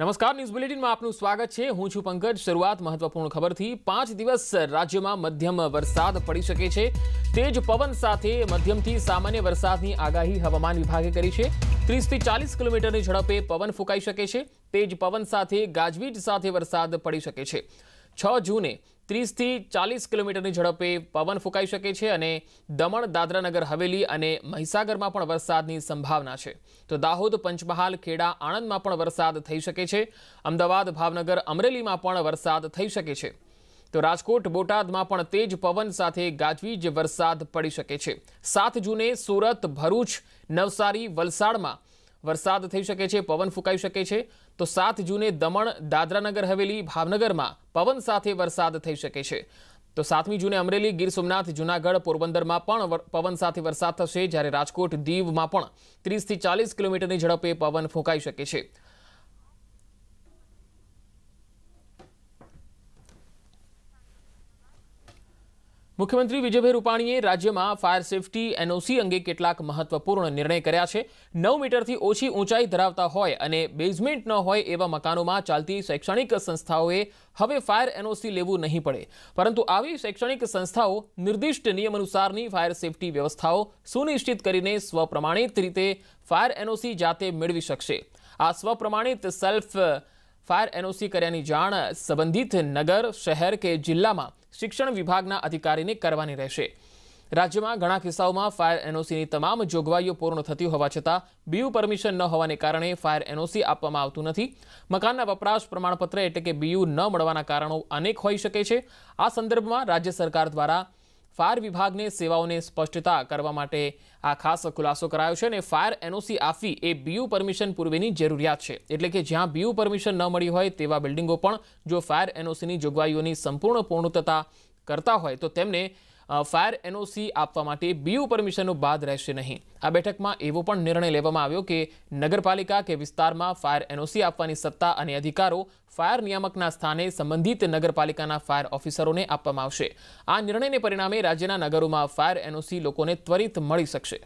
નમસ્કાર ન્યૂઝ બુલેટિનમાં આપનું સ્વાગત છે હું છું પંકજ શરૂઆત મહત્વપૂર્ણ ખબરથી પાંચ દિવસ રાજ્યમાં મધ્યમ વરસાદ પડી શકે છે તેજ પવન સાથે મધ્યમથી સામાન્ય વરસાદની આગાહી હવામાન વિભાગે કરી છે ત્રીસથી ચાલીસ કિલોમીટરની ઝડપે પવન ફૂંકાઈ શકે છે તેજ પવન સાથે ગાજવીજ સાથે વરસાદ પડી શકે છે છ જૂને ત્રીસથી ચાલીસ કિલોમીટરની ઝડપે પવન ફૂંકાઈ શકે છે અને દમણ દાદરાનગર હવેલી અને મહીસાગરમાં પણ વરસાદની સંભાવના છે તો દાહોદ પંચમહાલ ખેડા આણંદમાં પણ વરસાદ થઈ શકે છે અમદાવાદ ભાવનગર અમરેલીમાં પણ વરસાદ થઈ શકે છે તો રાજકોટ બોટાદમાં પણ તેજ પવન સાથે ગાજવીજ વરસાદ પડી શકે છે સાત જૂને સુરત ભરૂચ નવસારી વલસાડમાં વરસાદ થઈ શકે છે પવન ફૂંકાઈ શકે છે તો સાત જૂને દમણ દાદરાનગર હવેલી ભાવનગરમાં પવન સાથે વરસાદ થઈ શકે છે તો સાતમી જૂને અમરેલી ગીર સોમનાથ જૂનાગઢ પોરબંદરમાં પણ પવન સાથે વરસાદ થશે જ્યારે રાજકોટ દીવમાં પણ ત્રીસથી ચાલીસ કિલોમીટરની ઝડપે પવન ફૂંકાઈ શકે છે મુખ્યમંત્રી વિજયભાઈ રૂપાણીએ રાજ્યમાં ફાયર સેફટી એનઓસી અંગે કેટલાક મહત્વપૂર્ણ નિર્ણય કર્યા છે નવ મીટરથી ઓછી ઊંચાઈ ધરાવતા હોય અને બેઝમેન્ટ ન હોય એવા મકાનોમાં ચાલતી શૈક્ષણિક સંસ્થાઓએ હવે ફાયર એનઓસી લેવું નહીં પડે પરંતુ આવી શૈક્ષણિક સંસ્થાઓ નિર્દિષ્ટ નિયમ અનુસારની ફાયર સેફટી વ્યવસ્થાઓ સુનિશ્ચિત કરીને સ્વપ્રમાણિત રીતે ફાયર એનઓસી જાતે મેળવી શકશે આ સ્વપ્રમાણિત સેલ્ફ ફાયર એનઓસી કર્યાની જાણ સંબંધિત નગર શહેર કે જિલ્લામાં શિક્ષણ વિભાગના અધિકારીને કરવાની રહેશે રાજ્યમાં ઘણા કિસ્સાઓમાં ફાયર એનઓસીની તમામ જોગવાઈઓ પૂર્ણ થતી હોવા છતાં બીયુ પરમિશન ન હોવાને કારણે ફાયર એનઓસી આપવામાં આવતું નથી મકાનના વપરાશ પ્રમાણપત્ર એટલે કે બીયુ ન મળવાના કારણો અનેક હોઈ શકે છે આ સંદર્ભમાં રાજ્ય સરકાર દ્વારા ફાયર વિભાગને સેવાઓને સ્પષ્ટતા કરવા માટે આ ખાસ ખુલાસો કરાયો છે અને ફાયર એનઓસી આપવી એ બીયુ પરમિશન પૂર્વેની જરૂરિયાત છે એટલે કે જ્યાં બીયુ પરમિશન ન મળી હોય તેવા બિલ્ડિંગો પણ જો ફાયર એનઓસીની જોગવાઈઓની સંપૂર્ણ પૂર્ણતા કરતા હોય તો તેમને ફાયર એનઓસી આપવા માટે બીયુ પરમિશનનો બાદ રહેશે નહીં આ બેઠકમાં એવો પણ નિર્ણય લેવામાં આવ્યો કે નગરપાલિકા કે વિસ્તારમાં ફાયર એનઓસી આપવાની સત્તા અને અધિકારો ફાયર નિયામકના સ્થાને સંબંધિત નગરપાલિકાના ફાયર ઓફિસરોને આપવામાં આવશે આ નિર્ણયને પરિણામે રાજ્યના નગરોમાં ફાયર એનઓસી લોકોને ત્વરિત મળી શકશે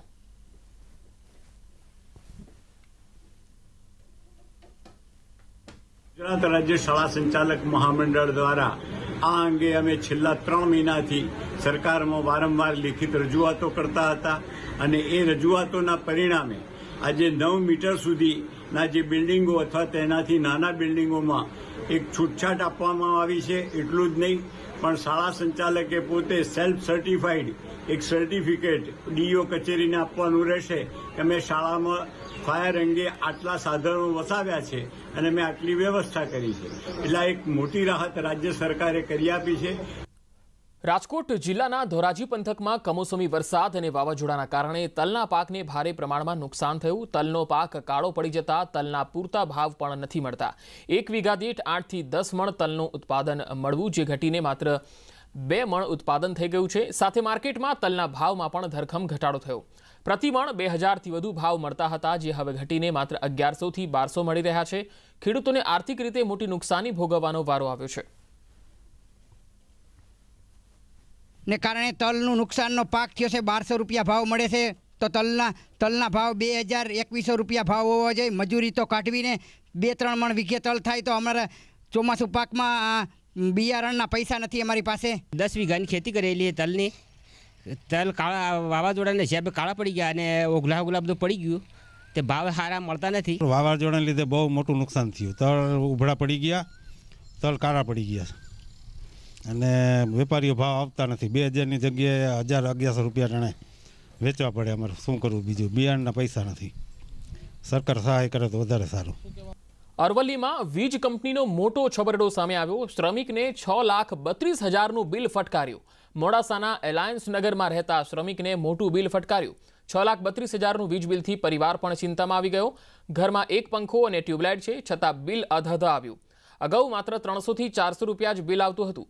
ગુજરાત રાજ્ય શાળા સંચાલક મહામંડળ દ્વારા આ અંગે અમે છેલ્લા ત્રણ મહિનાથી સરકારમાં વારંવાર લિખિત રજૂઆતો કરતા હતા અને એ રજૂઆતોના પરિણામે આજે નવ મીટર સુધીના જે બિલ્ડિંગો અથવા તેનાથી નાના બિલ્ડિંગોમાં એક છૂટછાટ આપવામાં આવી છે એટલું જ નહીં પણ શાળા સંચાલકે પોતે સેલ્ફ સર્ટિફાઈડ એક સર્ટિફિકેટ ડીઓ કચેરીને આપવાનું રહેશે કે અમે શાળામાં ફાયર અંગે આટલા સાધનો વસાવ્યા છે અને મેં આટલી વ્યવસ્થા કરી છે એટલે એક મોટી રાહત રાજ્ય સરકારે કરી આપી છે રાજકોટ જિલ્લાના ધોરાજી પંથકમાં કમોસમી વરસાદ અને વાવાઝોડાના કારણે તલના પાકને ભારે પ્રમાણમાં નુકસાન થયું તલનો પાક કાળો પડી જતા તલના પૂરતા ભાવ પણ નથી મળતા એક વીઘા દીઠ આઠથી દસ મણ તલનું ઉત્પાદન મળવું જે ઘટીને માત્ર બે મણ ઉત્પાદન થઈ ગયું છે સાથે માર્કેટમાં તલના ભાવમાં પણ ધરખમ ઘટાડો થયો પ્રતિ મણ બે હજારથી વધુ ભાવ મળતા હતા જે હવે ઘટીને માત્ર અગિયારસોથી બારસો મળી રહ્યા છે ખેડૂતોને આર્થિક રીતે મોટી નુકસાની ભોગવવાનો વારો આવ્યો છે ને કારણે તલનું નુકસાનનો પાક થયો છે બારસો રૂપિયા ભાવ મળે છે તો તલના તલના ભાવ બે હજાર એકવીસો રૂપિયા ભાવ હોવો જોઈએ મજૂરી તો કાઢવીને બે ત્રણ મણ વીઘે તલ થાય તો અમારા ચોમાસું પાકમાં આ બિયારણના પૈસા નથી અમારી પાસે દસ વીઘાની ખેતી કરેલી તલની તલ કાળા વાવાઝોડાને હિસાબે કાળા પડી ગયા અને ઓગલા ઓગલા બધું પડી ગયું તે ભાવ સારા મળતા નથી વાવાઝોડાને લીધે બહુ મોટું નુકસાન થયું તળ ઉભળા પડી ગયા તલ કાળા પડી ગયા અને વેપારીઓ ભાવ આપતા નથી બે હજારની જગ્યાએ હજાર અગિયારસો રૂપિયા જણે વેચવા પડે અમારે શું કરવું બીજું બિયારણના પૈસા નથી સરકાર સહાય કરે તો વધારે સારું અરવલ્લીમાં વીજ કંપનીનો મોટો છબરડો સામે આવ્યો શ્રમિકને છ લાખ બત્રીસ હજારનું બિલ ફટકાર્યું મોડાસાના એલાયન્સ નગરમાં રહેતા શ્રમિકને મોટું બિલ ફટકાર્યું છ લાખ બત્રીસ હજારનું વીજ બિલથી પરિવાર પણ ચિંતામાં આવી ગયો ઘરમાં એક પંખો અને ટ્યુબલાઇટ છે છતાં બિલ અધધ આવ્યું અગાઉ માત્ર ત્રણસોથી ચારસો રૂપિયા જ બિલ આવતું હતું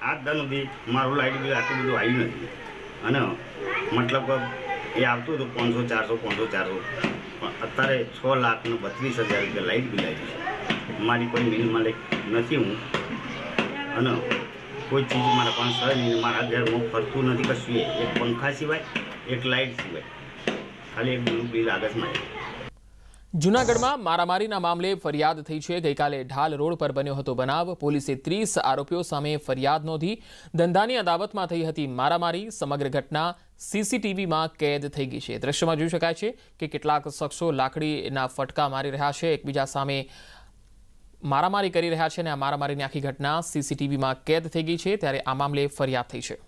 આજદાન સુધી મારું લાઇટ બિલ આટલું બધું આવ્યું નથી અને મતલબ એ આવતું હતું પાંચસો ચારસો પાંચસો ચારસો પણ અત્યારે છ લાખ ને બત્રીસ હજાર રૂપિયા લાઇટ બિલ આવ્યું છે મારી કોઈ મિલ માલિક નથી હું અને કોઈ ચીજ મારા પાસે છે નહીં મારા ઘરમાં ફરતું નથી કશું એક પંખા સિવાય એક લાઇટ સિવાય ખાલી એક બિલ આગળ માં જૂનાગઢમાં મારામારીના મામલે ફરિયાદ થઈ છે ગઈકાલે ઢાલ રોડ પર બન્યો હતો બનાવ પોલીસે ત્રીસ આરોપીઓ સામે ફરિયાદ નોંધી ધંધાની અદાવતમાં થઈ હતી મારામારી સમગ્ર ઘટના સીસીટીવીમાં કેદ થઈ ગઈ છે દ્રશ્યમાં જોઈ શકાય છે કે કેટલાક શખ્સો લાકડીના ફટકા મારી રહ્યા છે એકબીજા સામે મારામારી કરી રહ્યા છે અને આ મારામારીની આખી ઘટના સીસીટીવીમાં કેદ થઈ ગઈ છે ત્યારે આ મામલે ફરિયાદ થઈ છે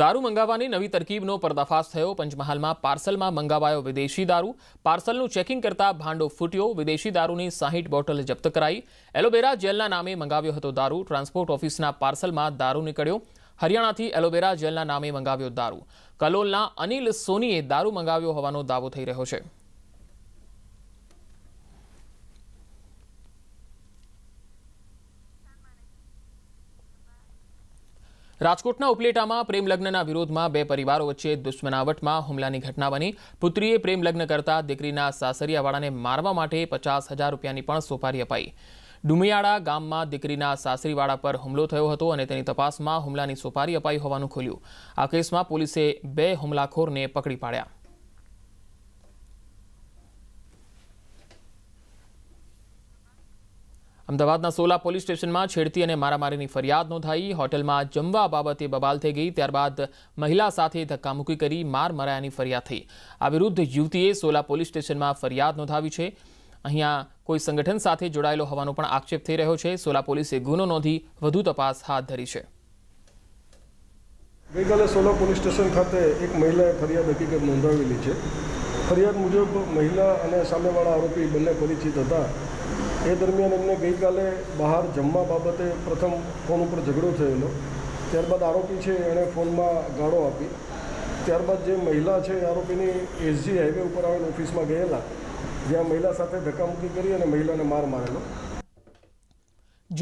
દારૂ મંગાવવાની નવી તરકીબનો પર્દાફાશ થયો પંચમહાલમાં પાર્સલમાં મંગાવાયો વિદેશી દારૂ પાર્સલનું ચેકિંગ કરતા ભાંડો ફૂટ્યો વિદેશી દારૂની સાહીઠ બોટલ જપ્ત કરાઈ એલોવેરા જેલના નામે મંગાવ્યો હતો દારૂ ટ્રાન્સપોર્ટ ઓફિસના પાર્સલમાં દારૂ નીકળ્યો હરિયાણાથી એલોવેરા જેલના નામે મંગાવ્યો દારૂ કલોલના અનિલ સોનીએ દારૂ મંગાવ્યો હોવાનો દાવો થઈ રહ્યો છે રાજકોટના ઉપલેટામાં પ્રેમલગ્નના વિરોધમાં બે પરિવારો વચ્ચે દુશ્મનાવટમાં હુમલાની ઘટના બની પુત્રીએ પ્રેમલગ્ન કરતા દીકરીના સાસરીયાવાળાને મારવા માટે પચાસ હજાર રૂપિયાની પણ સોપારી અપાઈ ડુમિયાળા ગામમાં દીકરીના સાસરીવાળા પર હુમલો થયો હતો અને તેની તપાસમાં હુમલાની સોપારી અપાઈ હોવાનું ખોલ્યું આ કેસમાં પોલીસે બે હુમલાખોરને પકડી પાડ્યા અમદાવાદના સોલા પોલીસ સ્ટેશનમાં છેડતી અને મારામારીની ફરિયાદ નોંધાઈ હોટલમાં જમવા બાબતે બબાલ થઈ ગઈ ત્યારબાદ મહિલા સાથે ધક્કામુક્કી કરી માર મરાયાની ફરિયાદ થઈ આ વિરુદ્ધ યુવતીએ સોલા પોલીસ સ્ટેશનમાં ફરિયાદ નોંધાવી છે અહીંયા કોઈ સંગઠન સાથે જોડાયેલો હોવાનો પણ આક્ષેપ થઈ રહ્યો છે સોલા પોલીસે ગુનો નોંધી વધુ તપાસ હાથ ધરી છે ગઈકાલે સોલા પોલીસ સ્ટેશન ખાતે એક મહિલાએ ફરિયાદ હકીકત નોંધાવેલી છે ફરિયાદ મુજબ મહિલા અને સામેવાળા આરોપી બંને પરિચિત હતા એ દરમિયાન એમને ગઈકાલે બહાર જમવા બાબતે પ્રથમ ફોન ઉપર ઝઘડો થયેલો ત્યારબાદ આરોપી છે એણે ફોનમાં ગાળો આપી ત્યારબાદ જે મહિલા છે આરોપીની એસજી હાઈવે ઉપર આવેલ ઓફિસમાં ગયેલા જ્યાં મહિલા સાથે ધક્કામુક્કી કરી અને મહિલાને માર મારેલો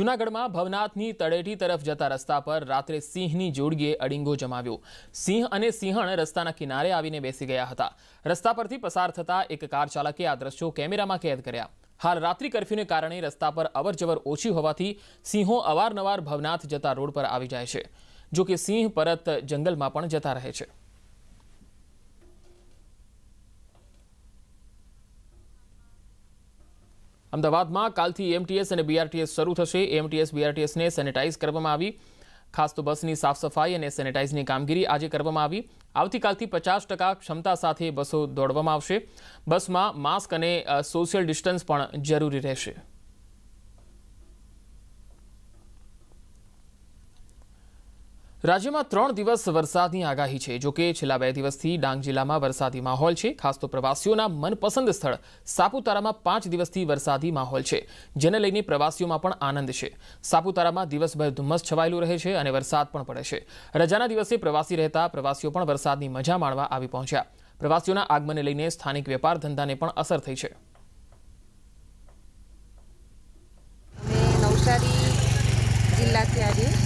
જૂનાગઢમાં ભવનાથની તળેટી તરફ જતા રસ્તા પર રાત્રે સિંહની જોડીએ અડિંગો જમાવ્યો સિંહ અને સિંહણ રસ્તાના કિનારે આવીને બેસી ગયા હતા રસ્તા પરથી પસાર થતા એક કાર ચાલકે આ દ્રશ્યો કેમેરામાં કેદ કર્યા હાલ રાત્રિ કરફ્યુને કારણે રસ્તા પર અવરજવર ઓછી હોવાથી સિંહો અવારનવાર ભવનાથ જતા રોડ પર આવી જાય છે જો કે સિંહ પરત જંગલમાં પણ જતા રહે છે અમદાવાદમાં કાલથી એમટીએસ અને બીઆરટીએસ શરૂ થશે એમટીએસ બીઆરટીએસને સેનેટાઇઝ કરવામાં આવી ખાસ તો બસની સાફ સફાઈ અને સેનેટાઇઝની કામગીરી આજે કરવામાં આવી આવતીકાલથી પચાસ ટકા ક્ષમતા સાથે બસો દોડવામાં આવશે બસમાં માસ્ક અને સોશિયલ ડિસ્ટન્સ પણ જરૂરી રહેશે રાજ્યમાં ત્રણ દિવસ વરસાદની આગાહી છે જોકે છેલ્લા બે દિવસથી ડાંગ જિલ્લામાં વરસાદી માહોલ છે ખાસ તો પ્રવાસીઓના મનપસંદ સ્થળ સાપુતારામાં પાંચ દિવસથી વરસાદી માહોલ છે જેને લઈને પ્રવાસીઓમાં પણ આનંદ છે સાપુતારામાં દિવસભર ધુમ્મસ છવાયેલું રહે છે અને વરસાદ પણ પડે છે રજાના દિવસે પ્રવાસી રહેતા પ્રવાસીઓ પણ વરસાદની મજા માણવા આવી પહોંચ્યા પ્રવાસીઓના આગમને લઈને સ્થાનિક વેપાર ધંધાને પણ અસર થઈ છે નવસારી જિલ્લાથી આજે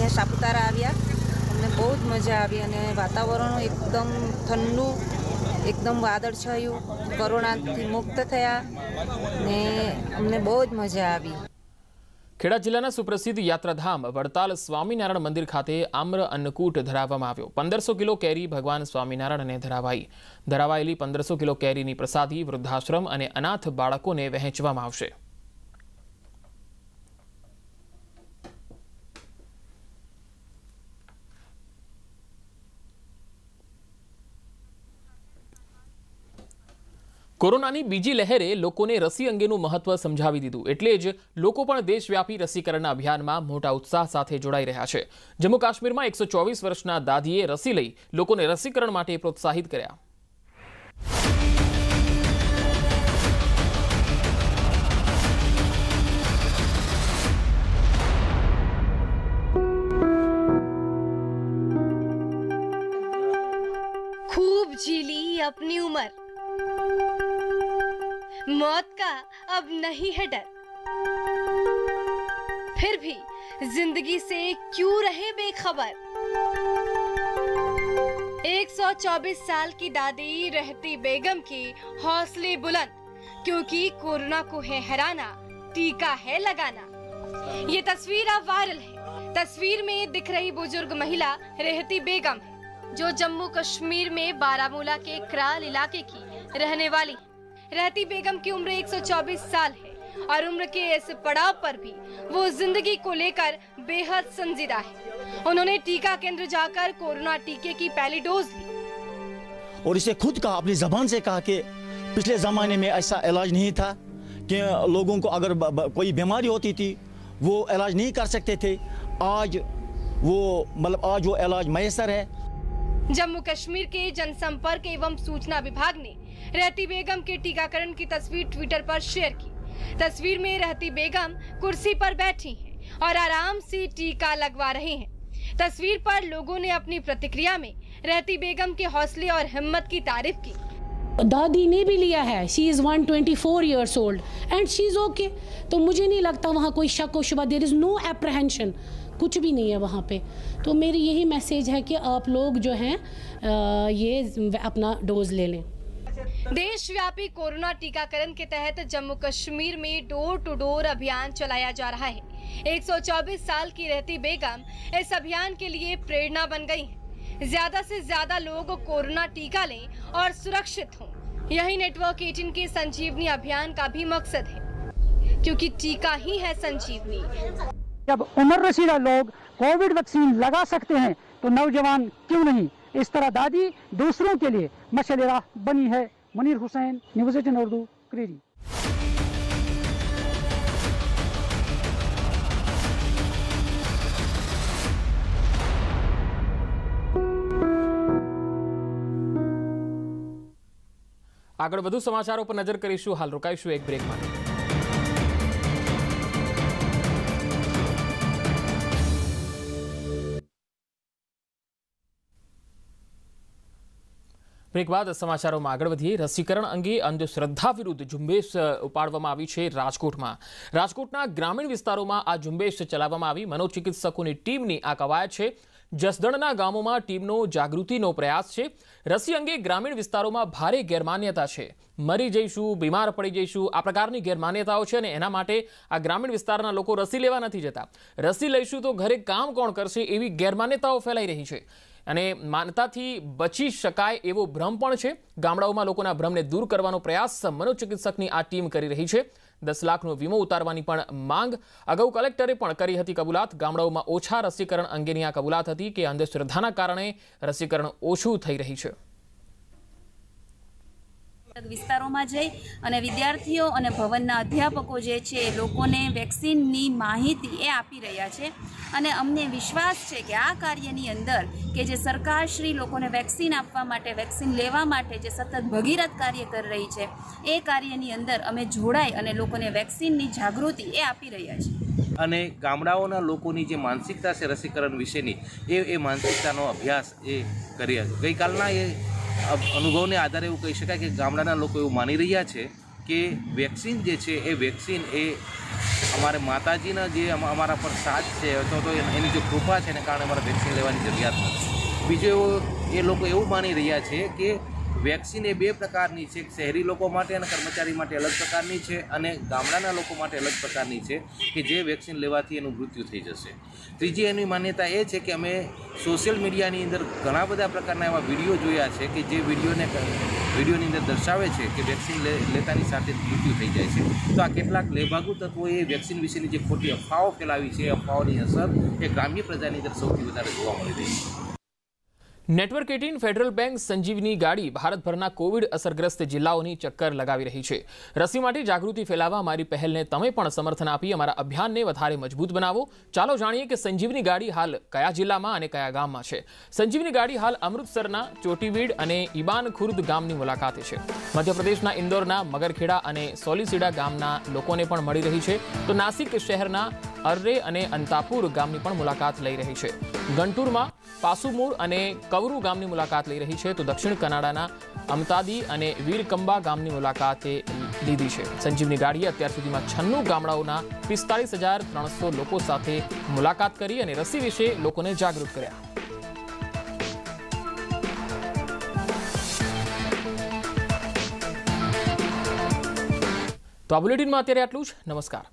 અહીંયા સાપુતારા આવ્યા અમને બહુ જ મજા આવી અને વાતાવરણ એકદમ ઠંડુ એકદમ વાદળછાયું કોરોનાથી મુક્ત થયા ને અમને બહુ જ મજા આવી ખેડા જિલ્લાના સુપ્રસિદ્ધ યાત્રાધામ વડતાલ સ્વામિનારાયણ મંદિર ખાતે આમ્ર અન્નકૂટ ધરાવવામાં આવ્યો પંદરસો કિલો કેરી ભગવાન સ્વામિનારાયણને ધરાવાઈ ધરાવાયેલી પંદરસો કિલો કેરીની પ્રસાદી વૃદ્ધાશ્રમ અને અનાથ બાળકોને વહેંચવામાં આવશે કોરોનાની બીજી લહેરે લોકોને રસી અંગેનું મહત્વ સમજાવી દીધું એટલે જ લોકો પણ દેશવ્યાપી રસીકરણના અભિયાનમાં મોટા ઉત્સાહ સાથે જોડાઈ રહ્યા છે જમ્મુ કાશ્મીરમાં એકસો વર્ષના દાદીએ રસી લઈ લોકોને રસીકરણ માટે પ્રોત્સાહિત કર્યા मौत का अब नहीं है डर फिर भी जिंदगी से क्यों रहे बेखबर 124 साल की दादी रहती बेगम की हौसले बुलंद क्योंकि कोरोना को है हराना टीका है लगाना ये तस्वीर अब वायरल है तस्वीर में दिख रही बुजुर्ग महिला रहती बेगम है जो जम्मू कश्मीर में बारामूला के क्राल इलाके की रहने वाली है रहती बेगम की उम्र 124 साल है और उम्र के इस पड़ाव पर भी वो जिंदगी को लेकर बेहद संजीदा है उन्होंने टीका केंद्र जाकर कोरोना टीके की पहली डोज ली और इसे खुद कहा अपनी जबान से कहा कि पिछले ज़माने में ऐसा इलाज नहीं था कि लोगों को अगर ब, ब, कोई बीमारी होती थी वो इलाज नहीं कर सकते थे आज वो मतलब आज वो इलाज मैसर है जम्मू कश्मीर के जनसंपर्क एवं सूचना विभाग ने रहती बेगम के टीकाकरण की तस्वीर ट्विटर पर शेयर की तस्वीर में रहती बेगम कुर्सी पर बैठी हैं और आराम से टीका लगवा रही हैं तस्वीर पर लोगों ने अपनी प्रतिक्रिया में रहती बेगम के हौसले और हिम्मत की तारीफ की दादी ने भी लिया है she is one twenty four years old and she is okay तो मुझे नहीं लगता वहाँ कोई शक व शुबा देर इज़ नो एप्रहेंशन कुछ भी नहीं है वहाँ पे तो मेरी यही मैसेज है कि आप लोग जो हैं ये अपना डोज़ ले लें देशव्यापी कोरोना टीकाकरण के तहत जम्मू कश्मीर में डोर टू डोर अभियान चलाया जा रहा है 124 साल की रहती बेगम इस अभियान के लिए प्रेरणा बन गई है ज्यादा से ज्यादा लोग कोरोना टीका लें और सुरक्षित हों यही नेटवर्क एटीन के संजीवनी अभियान का भी मकसद है क्योंकि टीका ही है संजीवनी जब उम्र रसीदा लोग कोविड वैक्सीन लगा सकते हैं तो नौजवान क्यों नहीं इस तरह दादी दूसरों के लिए मशल राह बनी है मुनीर हुसैन न्यूज़ एटीन उर्दू क्रीरी આગળ વધુ સમાચારો પર નજર કરીશું હાલ રોકાઈશું એક બ્રેક માટે બ્રેક બાદ સમાચારોમાં આગળ વધીએ રસીકરણ અંગે અંધશ્રદ્ધા વિરુદ્ધ ઝુંબેશ ઉપાડવામાં આવી છે રાજકોટમાં રાજકોટના ગ્રામીણ વિસ્તારોમાં આ ઝુંબેશ ચલાવવામાં આવી મનોચિકિત્સકોની ટીમની આ કવાયત છે જસદણના ગામોમાં ટીમનો જાગૃતિનો પ્રયાસ છે રસી અંગે ગ્રામીણ વિસ્તારોમાં ભારે ગેરમાન્યતા છે મરી જઈશું બીમાર પડી જઈશું આ પ્રકારની ગેરમાન્યતાઓ છે અને એના માટે આ ગ્રામીણ વિસ્તારના લોકો રસી લેવા નથી જતા રસી લઈશું તો ઘરે કામ કોણ કરશે એવી ગેરમાન્યતાઓ ફેલાઈ રહી છે અને માનતાથી બચી શકાય એવો ભ્રમ પણ છે ગામડાઓમાં લોકોના ભ્રમને દૂર કરવાનો પ્રયાસ મનોચિકિત્સકની આ ટીમ કરી રહી છે દસ લાખનો વીમો ઉતારવાની પણ માંગ અગાઉ કલેક્ટરે પણ કરી હતી કબૂલાત ગામડાઓમાં ઓછા રસીકરણ અંગેની આ કબૂલાત હતી કે અંધશ્રદ્ધાના કારણે રસીકરણ ઓછું થઈ રહી છે વિસ્તારોમાં જઈ અને વિદ્યાર્થીઓ અને ભવનના અધ્યાપકો જે છે એ લોકોને વેક્સિનની માહિતી એ આપી રહ્યા છે અને અમને વિશ્વાસ છે કે આ કાર્યની અંદર કે જે સરકારશ્રી લોકોને વેક્સિન આપવા માટે વેક્સિન લેવા માટે જે સતત ભગીરથ કાર્ય કરી રહી છે એ કાર્યની અંદર અમે જોડાઈ અને લોકોને વેક્સિનની જાગૃતિ એ આપી રહ્યા છીએ અને ગામડાઓના લોકોની જે માનસિકતા છે રસીકરણ વિશેની એ એ માનસિકતાનો અભ્યાસ એ કરી ગઈકાલના એ અનુભવને આધારે એવું કહી શકાય કે ગામડાના લોકો એવું માની રહ્યા છે કે વેક્સિન જે છે એ વેક્સિન એ અમારે માતાજીના જે અમારા પર સાથ છે અથવા તો એની જે કૃપા છે એને કારણે અમારે વેક્સિન લેવાની જરૂરિયાત નથી બીજું એવો એ લોકો એવું માની રહ્યા છે કે વેક્સિન એ બે પ્રકારની છે શહેરી લોકો માટે અને કર્મચારી માટે અલગ પ્રકારની છે અને ગામડાના લોકો માટે અલગ પ્રકારની છે કે જે વેક્સિન લેવાથી એનું મૃત્યુ થઈ જશે ત્રીજી એની માન્યતા એ છે કે અમે સોશિયલ મીડિયાની અંદર ઘણા બધા પ્રકારના એવા વિડીયો જોયા છે કે જે વિડીયોને વિડીયોની અંદર દર્શાવે છે કે વેક્સિન લે લેતાની સાથે મૃત્યુ થઈ જાય છે તો આ કેટલાક લેભાગુ તત્વો એ વેક્સિન વિશેની જે ખોટી અફવાઓ ફેલાવી છે એ અફવાઓની અસર એ ગ્રામ્ય પ્રજાની અંદર સૌથી વધારે જોવા મળી રહી છે network eighteen Federal Bank Sanjeevani ગાડી ભારતભરના કોવિડ અસરગ્રસ્ત જિલ્લાઓની ચક્કર લગાવી રહી છે રસી માટે જાગૃતિ ફેલાવવા અમારી પહેલને તમે પણ સમર્થન આપી અમારા અભિયાનને વધારે મજબૂત બનાવો ચાલો જાણીએ કે સંજીવની ગાડી હાલ કયા જિલ્લામાં અને કયા ગામમાં છે સંજીવની ગાડી હાલ અમૃતસરના ચોટીવીડ અને ઈબાન ખુર્દ ગામની મુલાકાતે છે મધ્યપ્રદેશના ઇન્દોરના મગરખેડા અને સોલિસીડા ગામના લોકોને પણ મળી રહી છે તો નાસિક શહેરના અરરે અને અંતાપુર ગામની પણ મુલાકાત લઈ રહી છે ગંટુરમાં પાસુમૂર અને કવરુ ગામની મુલાકાત લઈ રહી છે તો દક્ષિણ કનાડાના અમતાદી અને વીરકંબા ગામની મુલાકાતે લીધી છે સંજીવની ગાડીએ અત્યાર સુધીમાં છન્નું ગામડાઓના પિસ્તાળીસ હજાર ત્રણસો લોકો સાથે મુલાકાત કરી અને રસી વિશે લોકોને જાગૃત કર્યા તો આ બુલેટિનમાં અત્યારે આટલું જ નમસ્કાર